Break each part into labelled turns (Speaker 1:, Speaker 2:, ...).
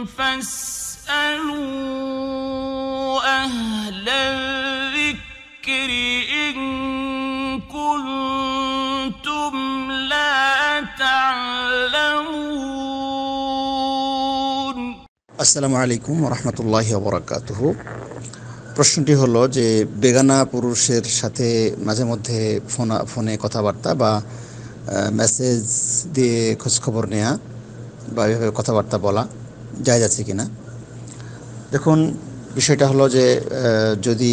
Speaker 1: আসসালামু আলাইকুম রহমতুল্লাহ বরকাত প্রশ্নটি হলো যে বেগানা পুরুষের সাথে মাঝে মধ্যে ফোন ফোনে কথাবার্তা বা মেসেজ দিয়ে খোঁজখবর নেওয়া বা এভাবে কথাবার্তা বলা যায় আছে কি না দেখুন বিষয়টা হলো যে যদি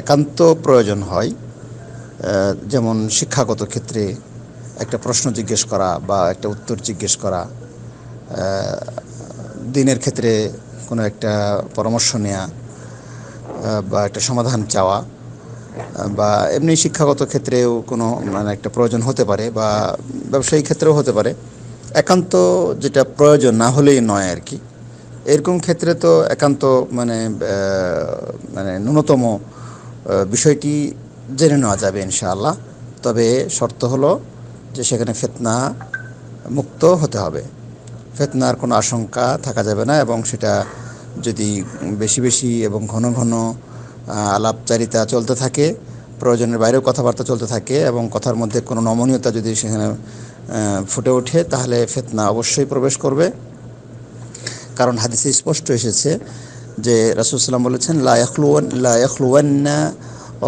Speaker 1: একান্ত প্রয়োজন হয় যেমন শিক্ষাগত ক্ষেত্রে একটা প্রশ্ন জিজ্ঞেস করা বা একটা উত্তর জিজ্ঞেস করা দিনের ক্ষেত্রে কোনো একটা পরামর্শ নেওয়া বা একটা সমাধান চাওয়া বা এমনি শিক্ষাগত ক্ষেত্রেও কোনো মানে একটা প্রয়োজন হতে পারে বা ব্যবসায়িক ক্ষেত্রেও হতে পারে একান্ত যেটা প্রয়োজন না হলেই নয় আর কি এরকম ক্ষেত্রে তো একান্ত মানে মানে ন্যূনতম বিষয়টি জেনে নেওয়া যাবে ইনশাআল্লাহ তবে শর্ত হলো যে সেখানে ফেতনা মুক্ত হতে হবে ফেতনার কোনো আশঙ্কা থাকা যাবে না এবং সেটা যদি বেশি বেশি এবং ঘন ঘন আলাপচারিতা চলতে থাকে প্রয়োজনের বাইরেও কথাবার্তা চলতে থাকে এবং কথার মধ্যে কোনো নমনীয়তা যদি সেখানে ফুটে ওঠে তাহলে ফেতনা অবশ্যই প্রবেশ করবে কারণ হাদিসে স্পষ্ট এসেছে যে রাসুলসাল্লাম বলেছেন লাখলুয়ান্না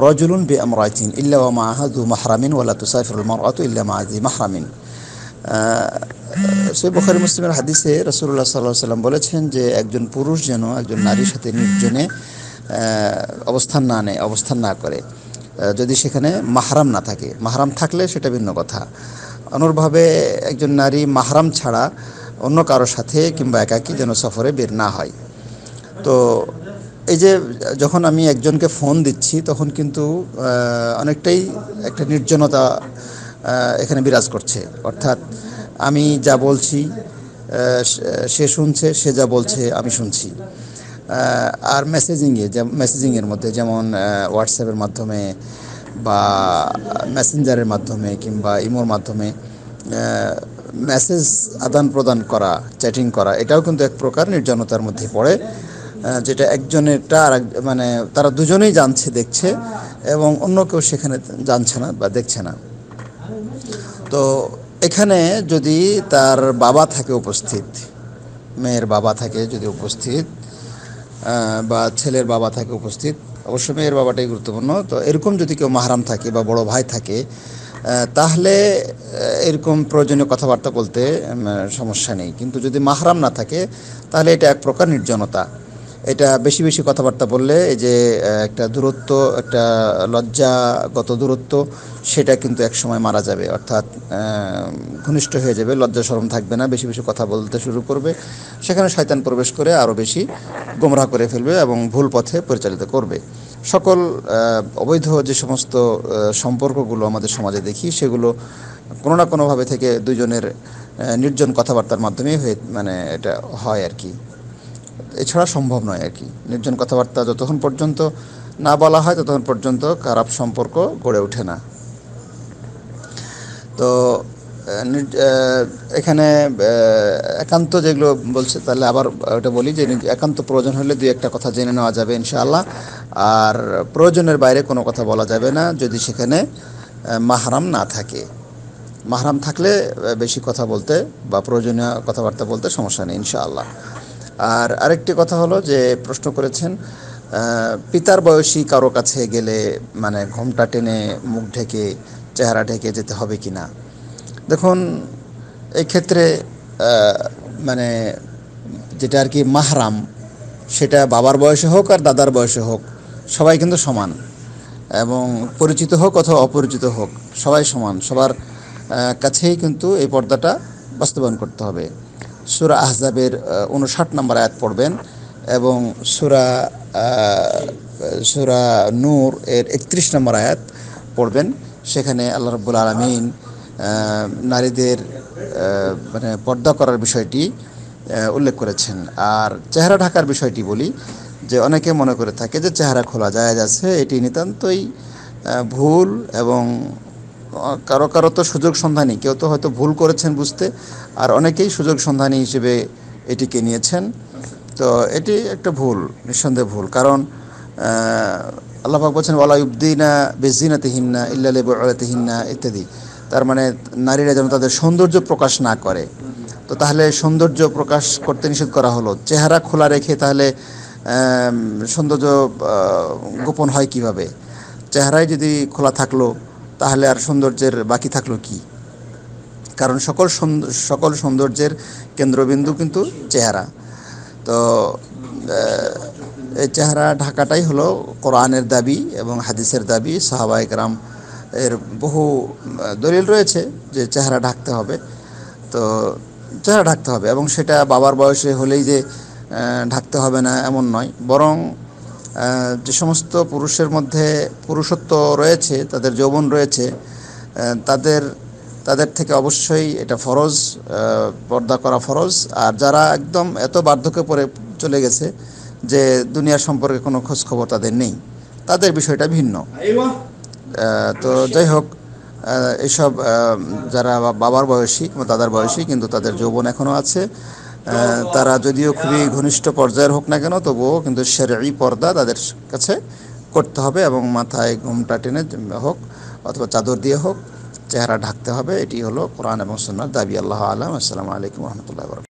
Speaker 1: রজুলুন বে আমরাইতিন ইল্লা মাহা দু মাহরামিন ওয়ালা তুসাইফুল মারাতু ইল্লা মাহাদি মাহরামিন সে বখারি মুসলিমের হাদিসে রসুল্লাহ সাল্লাহ সাল্লাম বলেছেন যে একজন পুরুষ যেন একজন নারীর সাথে নির্জনে অবস্থান না নেয় অবস্থান না করে যদি সেখানে মাহরাম না থাকে মাহরাম থাকলে সেটা ভিন্ন কথা অনুরভাবে একজন নারী মাহরাম ছাড়া অন্য কারোর সাথে কিংবা একাকি যেন সফরে বের না হয় তো এই যে যখন আমি একজনকে ফোন দিচ্ছি তখন কিন্তু অনেকটাই একটা নির্জনতা এখানে বিরাজ করছে অর্থাৎ আমি যা বলছি সে শুনছে সে যা বলছে আমি শুনছি আর মেসেজিংয়ে মেসেজিংয়ের মধ্যে যেমন হোয়াটসঅ্যাপের মাধ্যমে বা মেসেঞ্জারের মাধ্যমে কিংবা ইমোর মাধ্যমে মেসেজ আদান প্রদান করা চ্যাটিং করা এটাও কিন্তু এক প্রকার নির্জনতার মধ্যে পড়ে যেটা একজনেরটা আর মানে তারা দুজনেই জানছে দেখছে এবং অন্য কেউ সেখানে জানছে না বা দেখছে না তো এখানে যদি তার বাবা থাকে উপস্থিত মেয়ের বাবা থাকে যদি উপস্থিত বা ছেলের বাবা থাকে উপস্থিত অবশ্য মেয়ের বাবাটাই গুরুত্বপূর্ণ তো এরকম যদি কেউ মাহারাম থাকে বা বড় ভাই থাকে তাহলে এরকম প্রয়োজনীয় কথাবার্তা বলতে সমস্যা নেই কিন্তু যদি মাহরাম না থাকে তাহলে এটা এক প্রকার নির্জনতা এটা বেশি বেশি কথাবার্তা বললে এই যে একটা দূরত্ব একটা লজ্জাগত দূরত্ব সেটা কিন্তু এক সময় মারা যাবে অর্থাৎ ঘনিষ্ঠ হয়ে যাবে লজ্জা সরম থাকবে না বেশি বেশি কথা বলতে শুরু করবে সেখানে শয়তান প্রবেশ করে আরও বেশি গোমরা করে ফেলবে এবং ভুল পথে পরিচালিত করবে সকল অবৈধ যে সমস্ত সম্পর্কগুলো আমাদের সমাজে দেখি সেগুলো কোনো না কোনোভাবে থেকে দুজনের নির্জন কথাবার্তার মাধ্যমে হয়ে মানে এটা হয় আর কি এছাড়া সম্ভব নয় আর কি নির্জন কথাবার্তা যতক্ষণ পর্যন্ত না বলা হয় ততক্ষণ পর্যন্ত খারাপ সম্পর্ক গড়ে ওঠে না তো এখানে একান্ত যেগুলো বলছে তাহলে আবার ওটা বলি যে একান্ত প্রয়োজন হলে দুই একটা কথা জেনে নেওয়া যাবে ইনশাআল্লাহ আর প্রয়োজনের বাইরে কোনো কথা বলা যাবে না যদি সেখানে মাহারাম না থাকে মাহারাম থাকলে বেশি কথা বলতে বা প্রয়োজনীয় কথাবার্তা বলতে সমস্যা নেই ইনশাআল্লাহ আর আরেকটি কথা হলো যে প্রশ্ন করেছেন পিতার বয়সী কারো কাছে গেলে মানে ঘোমটা টেনে মুখ ঢেকে চেহারা ঢেকে যেতে হবে কি না দেখুন এক্ষেত্রে মানে যেটা আর কি মাহরাম সেটা বাবার বয়সে হোক আর দাদার বয়সে হোক সবাই কিন্তু সমান এবং পরিচিত হোক অথবা অপরিচিত হোক সবাই সমান সবার কাছেই কিন্তু এই পর্দাটা বাস্তবায়ন করতে হবে সুরা আহজাবের উনষাট নম্বর আয়াত পড়বেন এবং সুরা সুরা নূর এর একত্রিশ নম্বর আয়াত পড়বেন সেখানে আল্লাহ রব্বুল আলমিন নারীদের মানে পর্দা করার বিষয়টি উল্লেখ করেছেন আর চেহারা ঢাকার বিষয়টি বলি যে অনেকে মনে করে থাকে যে চেহারা খোলা যায় আছে এটি নিতান্তই ভুল এবং কারো কারো তো সুযোগ সন্ধানী কেউ তো হয়তো ভুল করেছেন বুঝতে আর অনেকেই সুযোগ সন্ধানী হিসেবে এটিকে নিয়েছেন তো এটি একটা ভুল নিঃসন্দেহে ভুল কারণ আল্লাহাক বলছেন ওয়ালাউদ্দিনা বেজিনা তেহিমনা ইল্লা তেহিমনা ইত্যাদি তার মানে নারীরা যেন তাদের সৌন্দর্য প্রকাশ না করে তো তাহলে সৌন্দর্য প্রকাশ করতে নিষেধ করা হলো চেহারা খোলা রেখে তাহলে সৌন্দর্য গোপন হয় কিভাবে চেহারায় যদি খোলা থাকলো তাহলে আর সৌন্দর্যের বাকি থাকলো কি কারণ সকল সকল সৌন্দর্যের কেন্দ্রবিন্দু কিন্তু চেহারা তো এই চেহারা ঢাকাটাই হলো কোরআনের দাবি এবং হাদিসের দাবি সাহাবাহিক রাম এর বহু দলিল রয়েছে যে চেহারা ঢাকতে হবে তো চেহারা ঢাকতে হবে এবং সেটা বাবার বয়সে হলেই যে ঢাকতে হবে না এমন নয় বরং যে সমস্ত পুরুষের মধ্যে পুরুষত্ব রয়েছে তাদের যৌবন রয়েছে তাদের তাদের থেকে অবশ্যই এটা ফরজ পর্দা করা ফরজ আর যারা একদম এত বার্ধক্য পরে চলে গেছে যে দুনিয়া সম্পর্কে কোনো খোঁজ খবর তাদের নেই তাদের বিষয়টা ভিন্ন তো যাই হোক এসব যারা বাবার বয়সী বা দাদার বয়সী কিন্তু তাদের যৌবন এখনও আছে তারা যদিও খুবই ঘনিষ্ঠ পর্যায়ের হোক না কেন তবুও কিন্তু সেরাই পর্দা তাদের কাছে করতে হবে এবং মাথায় ঘুমটা টেনে হোক অথবা চাদর দিয়ে হোক চেহারা ঢাকতে হবে এটি হলো কোরআন এবং সন্ন্যার দাবি আল্লাহ আলম আসসালামু আলাইকুম রহমতুল্লাহ